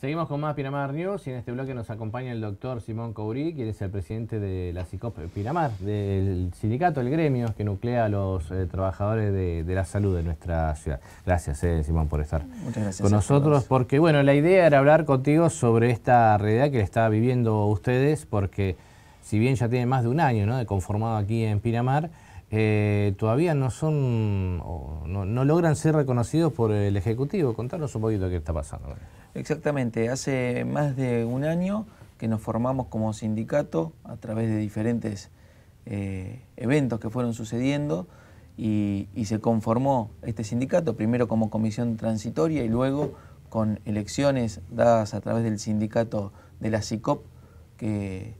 Seguimos con más Piramar News y en este bloque nos acompaña el doctor Simón Coburí, quien es el presidente de la CICOP eh, Piramar, del sindicato, el gremio que nuclea a los eh, trabajadores de, la salud de nuestra ciudad. Gracias, eh, Simón, por estar con nosotros, porque bueno, la idea era hablar contigo sobre esta realidad que está viviendo ustedes, porque si bien ya tiene más de un año de conformado aquí en Piramar, todavía no son, no, no logran ser reconocidos por el Ejecutivo. Contanos un poquito qué está pasando. Exactamente, hace más de un año que nos formamos como sindicato a través de diferentes eh, eventos que fueron sucediendo y, se conformó este sindicato, primero como comisión transitoria y luego con elecciones dadas a través del sindicato de la CICOP que,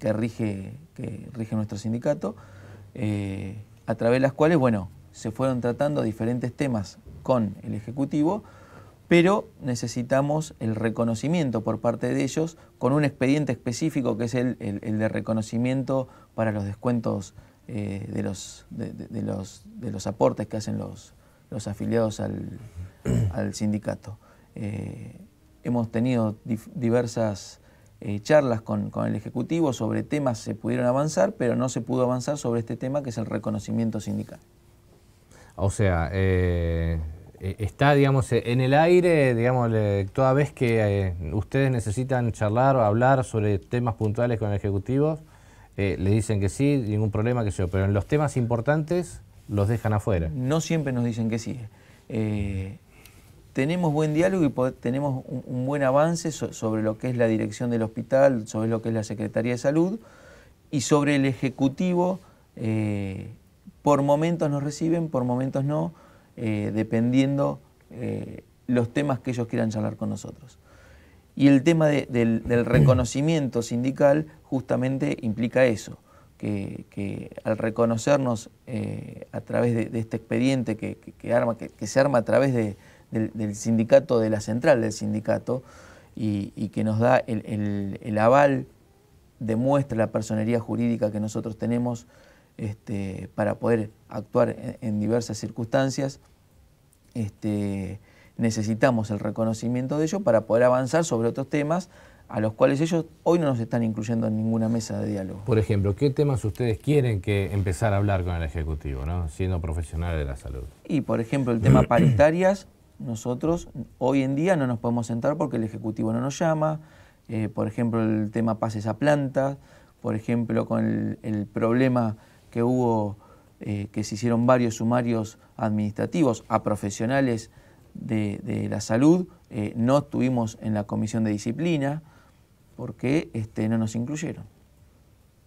rige, nuestro sindicato, eh, a través de las cuales, bueno, se fueron tratando diferentes temas con el Ejecutivo pero necesitamos el reconocimiento por parte de ellos con un expediente específico que es el, de reconocimiento para los descuentos eh, de, los, los, de, los, aportes que hacen los, los afiliados al, sindicato. Eh, hemos tenido diversas eh, charlas con, con, el Ejecutivo sobre temas que se pudieron avanzar, pero no se pudo avanzar sobre este tema que es el reconocimiento sindical. O sea, eh, está, digamos, eh, en el aire, digamos, toda vez que eh, ustedes necesitan charlar o hablar sobre temas puntuales con el Ejecutivo, le dicen que sí, ningún problema, que sea pero en los temas importantes los dejan afuera. No siempre nos dicen que sí. tenemos buen diálogo y tenemos un, buen avance sobre lo que es la dirección del hospital, sobre lo que es la Secretaría de Salud y sobre el Ejecutivo. por momentos nos reciben, por momentos no eh, dependiendo eh, los temas que ellos quieran charlar con nosotros. Y el tema del, reconocimiento sindical justamente implica eso, que, al reconocernos eh, a través de, este expediente que, arma, que, se arma a través del, sindicato, de la central del sindicato, y, que nos da el aval, demuestra la personería jurídica que nosotros tenemos, este, para poder actuar en, diversas circunstancias. Este, necesitamos el reconocimiento de ellos para poder avanzar sobre otros temas a los cuales ellos hoy no nos están incluyendo en ninguna mesa de diálogo. Por ejemplo, ¿qué temas ustedes quieren que empezar a hablar con el Ejecutivo, ¿no? siendo profesional de la salud? Y, por ejemplo, el tema paritarias, nosotros hoy en día no nos podemos sentar porque el Ejecutivo no nos llama, eh, por ejemplo, el tema pases a plantas, por ejemplo, con el problema que hubo, eh, que se hicieron varios sumarios administrativos a profesionales de, la salud, eh, no estuvimos en la comisión de disciplina porque este, no nos incluyeron.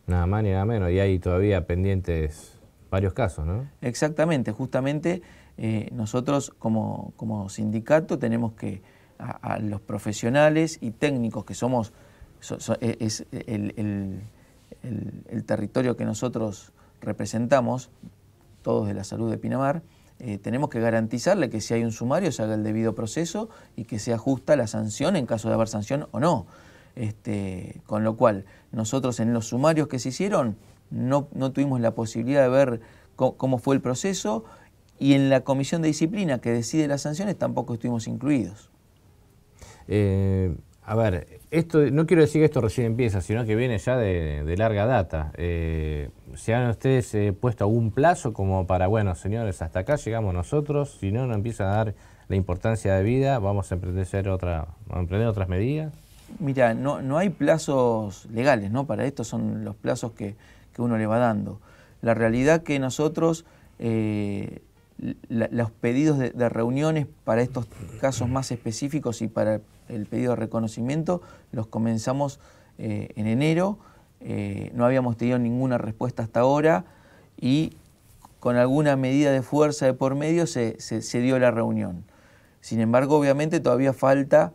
Nada más ni nada menos, y hay todavía pendientes varios casos, ¿no? Exactamente, justamente eh, nosotros como, sindicato tenemos que a, los profesionales y técnicos que somos, e, es el, territorio que nosotros representamos, todos de la salud de Pinamar, eh, tenemos que garantizarle que si hay un sumario se haga el debido proceso y que sea justa la sanción en caso de haber sanción o no. Este, con lo cual, nosotros en los sumarios que se hicieron no, no tuvimos la posibilidad de ver cómo fue el proceso y en la comisión de disciplina que decide las sanciones tampoco estuvimos incluidos. Eh, a ver, esto, no quiero decir que esto recién empieza, sino que viene ya de, larga data. Eh, ¿Se han ustedes eh, puesto algún plazo como para, bueno, señores, hasta acá llegamos nosotros, si no no empieza a dar la importancia de vida, vamos a emprender, otra, emprender otras medidas? Mira, no, no hay plazos legales, ¿no? Para esto son los plazos que, uno le va dando. La realidad que nosotros eh, los pedidos de, reuniones para estos casos más específicos y para el pedido de reconocimiento los comenzamos eh, en enero. Eh, no habíamos tenido ninguna respuesta hasta ahora y con alguna medida de fuerza de por medio se, se, dio la reunión. Sin embargo, obviamente todavía falta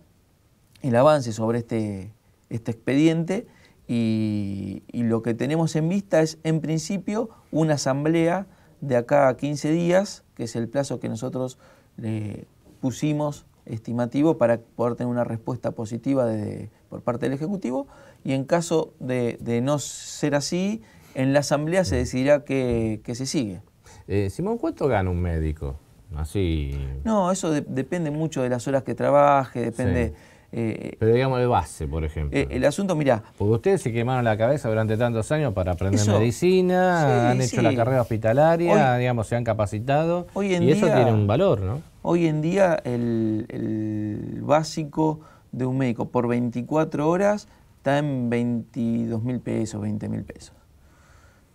el avance sobre este, este expediente y lo que tenemos en vista es, en principio, una asamblea de acá a 15 días, que es el plazo que nosotros le pusimos estimativo para poder tener una respuesta positiva de, por parte del Ejecutivo. Y en caso de, no ser así, en la Asamblea se decidirá que, se sigue. Eh, Simón, ¿cuánto gana un médico? Así... No, eso depende mucho de las horas que trabaje, depende... Eh, Pero digamos de base, por ejemplo. Eh, el asunto, mira. Porque ustedes se quemaron la cabeza durante tantos años para aprender medicina, han hecho la carrera hospitalaria, digamos, se han capacitado. Hoy en y día, eso tiene un valor, ¿no? Hoy en día, el, básico de un médico por 24 horas está en 22 mil pesos, 20 mil pesos.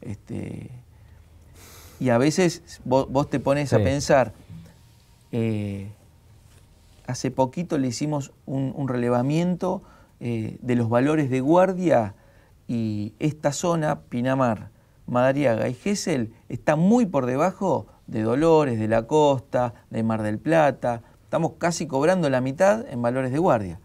Este, y a veces vos, te pones a pensar, eh, Hace poquito le hicimos un, relevamiento eh, de los valores de guardia y esta zona, Pinamar, Madariaga y Gesell, está muy por debajo de Dolores, de la Costa, de Mar del Plata. Estamos casi cobrando la mitad en valores de guardia.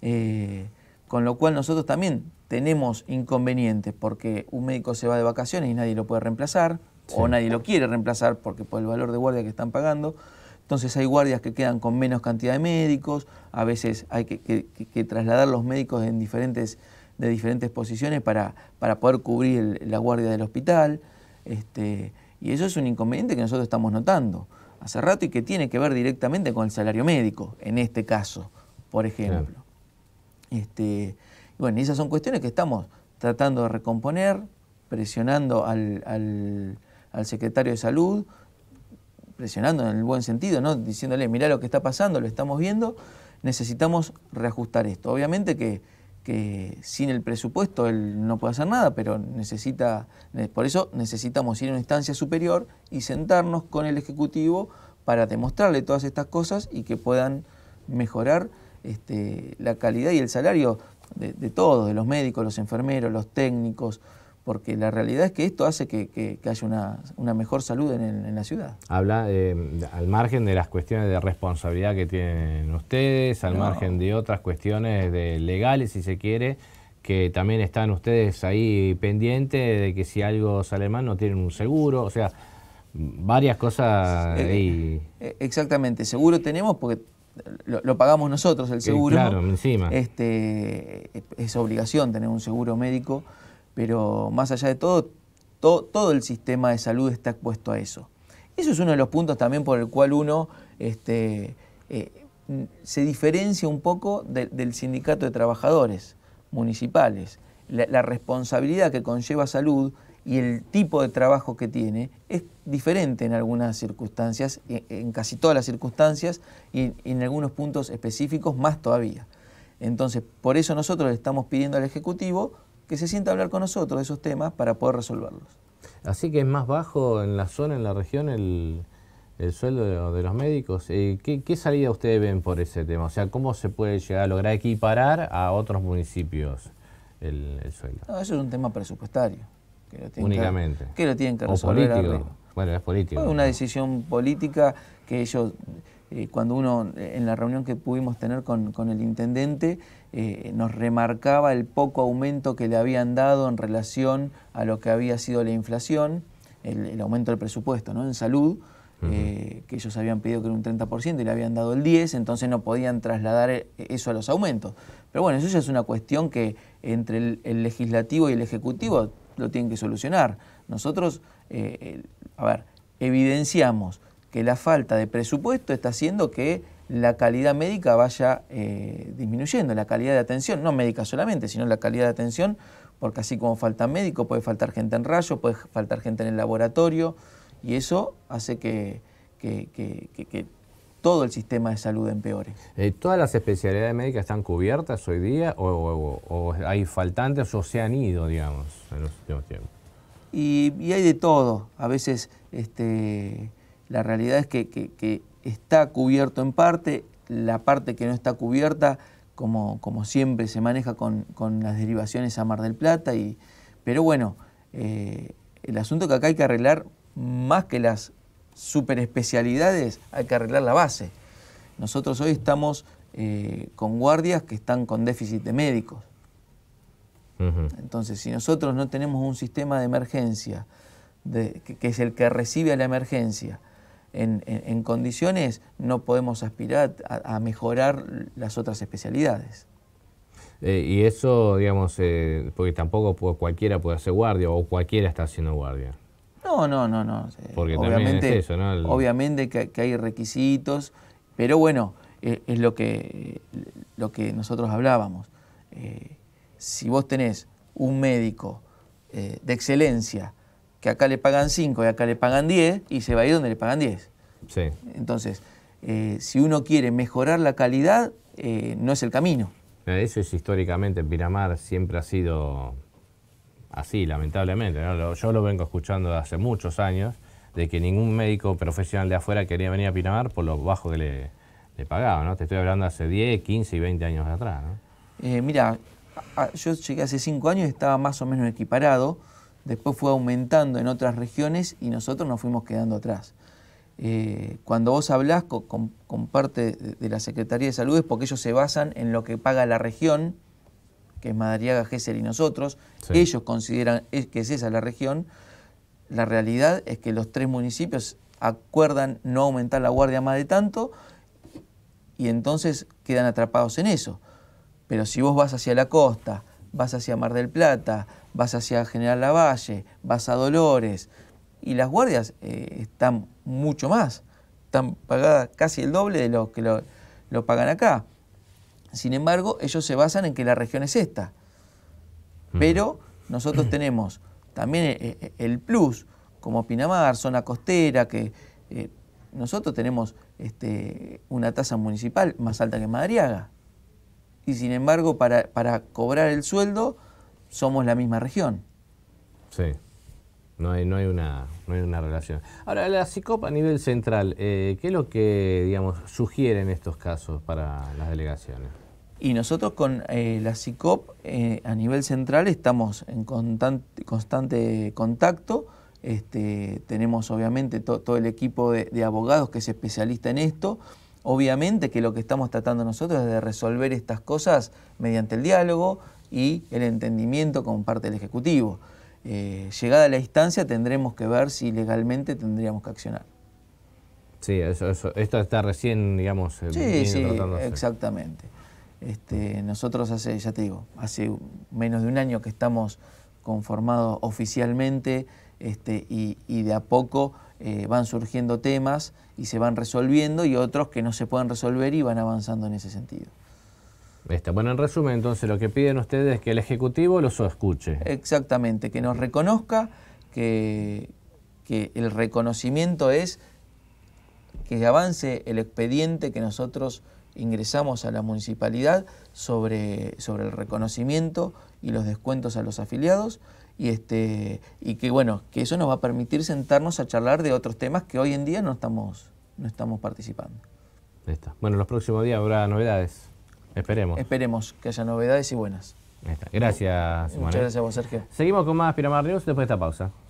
Eh, con lo cual nosotros también tenemos inconvenientes porque un médico se va de vacaciones y nadie lo puede reemplazar o nadie lo quiere reemplazar porque por el valor de guardia que están pagando. Entonces hay guardias que quedan con menos cantidad de médicos, a veces hay que, trasladar los médicos en de diferentes posiciones para, poder cubrir la guardia del hospital. Este, y eso es un inconveniente que nosotros estamos notando hace rato y que tiene que ver directamente con el salario médico, en este caso, por ejemplo. Este, bueno, esas son cuestiones que estamos tratando de recomponer, presionando al secretario de salud presionando en el buen sentido, ¿no? diciéndole, mira lo que está pasando, lo estamos viendo, necesitamos reajustar esto. Obviamente que, sin el presupuesto él no puede hacer nada, pero necesita, por eso necesitamos ir a una instancia superior y sentarnos con el Ejecutivo para demostrarle todas estas cosas y que puedan mejorar este, la calidad y el salario de todos, de los médicos, los enfermeros, los técnicos, porque la realidad es que esto hace que, haya una, mejor salud en, la ciudad. Habla eh, al margen de las cuestiones de responsabilidad que tienen ustedes, al margen de otras cuestiones legales, si se quiere, que también están ustedes ahí pendientes de que si algo sale mal no tienen un seguro, o sea, varias cosas eh, ahí. Eh, exactamente, seguro tenemos porque lo, pagamos nosotros el seguro. Claro, encima. Este, es obligación tener un seguro médico pero más allá de todo, todo el sistema de salud está expuesto a eso. Eso es uno de los puntos también por el cual uno este, eh, se diferencia un poco del sindicato de trabajadores municipales. La, responsabilidad que conlleva salud y el tipo de trabajo que tiene es diferente en algunas circunstancias, e, en casi todas las circunstancias y en algunos puntos específicos más todavía. Entonces, por eso nosotros le estamos pidiendo al Ejecutivo que se sienta a hablar con nosotros de esos temas para poder resolverlos. Así que es más bajo en la zona, en la región, el, sueldo de, los médicos. Eh, ¿Qué, salida ustedes ven por ese tema? O sea, ¿cómo se puede llegar a lograr equiparar a otros municipios el, sueldo? eso es un tema presupuestario. Únicamente. Que, lo tienen que resolver. O político. Bueno, es político. Es una decisión política que ellos eh, cuando uno, eh, en la reunión que pudimos tener con, el intendente, eh, nos remarcaba el poco aumento que le habían dado en relación a lo que había sido la inflación, el, aumento del presupuesto ¿no? en salud, que ellos habían pedido que era un 30% y le habían dado el 10%, entonces no podían trasladar eso a los aumentos. Pero bueno, eso ya es una cuestión que entre el legislativo y el ejecutivo lo tienen que solucionar. Nosotros, a ver, evidenciamos que la falta de presupuesto está haciendo que la calidad médica vaya eh, disminuyendo, la calidad de atención, no médica solamente, sino la calidad de atención, porque así como falta médico, puede faltar gente en rayo, puede faltar gente en el laboratorio, y eso hace que, todo el sistema de salud empeore. Eh, ¿Todas las especialidades médicas están cubiertas hoy día o, hay faltantes o se han ido, digamos, en los últimos tiempos? Y, hay de todo. A veces este, la realidad es que, está cubierto en parte, la parte que no está cubierta, como, como siempre se maneja con, las derivaciones a Mar del Plata, y, pero bueno, eh, el asunto que acá hay que arreglar, más que las superespecialidades, hay que arreglar la base. Nosotros hoy estamos eh, con guardias que están con déficit de médicos. Entonces, si nosotros no tenemos un sistema de emergencia, que, que, es el que recibe a la emergencia, en, condiciones, no podemos aspirar a, mejorar las otras especialidades. Eh, y eso, digamos, eh, porque tampoco cualquiera puede hacer guardia o cualquiera está haciendo guardia. No, no, no, no. Eh, porque obviamente, es eso, Obviamente que, hay requisitos, pero bueno, es lo que, lo que nosotros hablábamos. si vos tenés un médico de excelencia, que acá le pagan 5 y acá le pagan 10 y se va a ir donde le pagan 10. Entonces, eh, si uno quiere mejorar la calidad, eh, no es el camino. Eso es históricamente, en Pinamar siempre ha sido así, lamentablemente. Yo lo vengo escuchando hace muchos años, de que ningún médico profesional de afuera quería venir a Pinamar por lo bajo que le, pagaba, ¿no? Te estoy hablando hace 10, 15 y 20 años atrás. Eh, mira, yo llegué hace 5 años y estaba más o menos equiparado después fue aumentando en otras regiones y nosotros nos fuimos quedando atrás. Eh, cuando vos hablás con, parte de la Secretaría de Salud es porque ellos se basan en lo que paga la región, que es Madariaga, Gessel y nosotros. Ellos consideran e, que es esa la región. La realidad es que los tres municipios acuerdan no aumentar la guardia más de tanto y entonces quedan atrapados en eso. Pero si vos vas hacia la costa, vas hacia Mar del Plata, vas hacia General Lavalle, vas a Dolores, y las guardias eh, están mucho más, están pagadas casi el doble de lo que lo, pagan acá. Sin embargo, ellos se basan en que la región es esta. Pero nosotros tenemos también eh, eh, el plus, como Pinamar, zona costera, que nosotros tenemos este, una tasa municipal más alta que Madariaga y sin embargo para, cobrar el sueldo somos la misma región. Sí. No hay, no hay, una, una relación. Ahora, la CICOP a nivel central, eh, ¿qué es lo que digamos, sugiere en estos casos para las delegaciones? Y nosotros con eh, la CICOP eh, a nivel central estamos en constante, constante contacto. Este, tenemos obviamente todo el equipo de, de, abogados que es especialista en esto. Obviamente que lo que estamos tratando nosotros es de resolver estas cosas mediante el diálogo y el entendimiento con parte del Ejecutivo. Eh, llegada a la instancia tendremos que ver si legalmente tendríamos que accionar. Sí, eso, esto está recién, digamos, eh, sí, sí, exactamente. Este, nosotros hace, ya te digo, hace menos de un año que estamos conformados oficialmente este, y, y de a poco eh, van surgiendo temas y se van resolviendo y otros que no se pueden resolver y van avanzando en ese sentido. Bueno, en resumen, entonces lo que piden ustedes es que el Ejecutivo los escuche. Exactamente, que nos reconozca, que, el reconocimiento es que avance el expediente que nosotros ingresamos a la municipalidad sobre el reconocimiento y los descuentos a los afiliados y, este, y que bueno, que eso nos va a permitir sentarnos a charlar de otros temas que hoy en día no estamos, no estamos participando. Ahí está. Bueno, los próximos días habrá novedades. Esperemos. Esperemos que haya novedades y buenas. está. Gracias, Muchas gracias vos, Sergio. Seguimos con más Piramar News después de esta pausa.